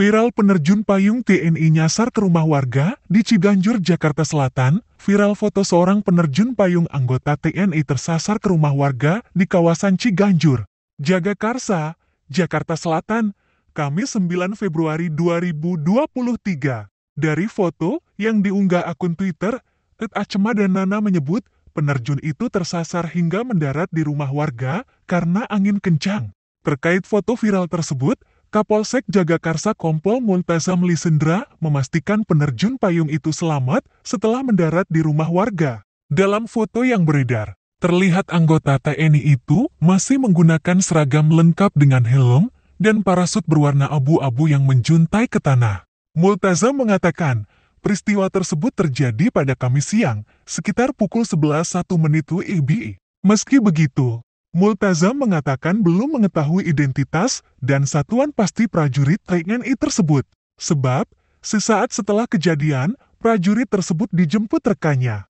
Viral penerjun payung TNI nyasar ke rumah warga di Ciganjur, Jakarta Selatan. Viral foto seorang penerjun payung anggota TNI tersasar ke rumah warga di kawasan Ciganjur, Jaga Karsa, Jakarta Selatan, Kamis 9 Februari 2023. Dari foto yang diunggah akun Twitter, Ed Acema dan Nana menyebut penerjun itu tersasar hingga mendarat di rumah warga karena angin kencang. Terkait foto viral tersebut, Kapolsek Jagakarsa Kompol Muntasa Melisendra memastikan penerjun payung itu selamat setelah mendarat di rumah warga. Dalam foto yang beredar, terlihat anggota TNI itu masih menggunakan seragam lengkap dengan helm dan parasut berwarna abu-abu yang menjuntai ke tanah. Multazam mengatakan, peristiwa tersebut terjadi pada Kamis siang, sekitar pukul 11.01 menit WIB. Meski begitu, Multazam mengatakan belum mengetahui identitas dan satuan pasti prajurit TNI tersebut. Sebab, sesaat setelah kejadian, prajurit tersebut dijemput rekannya.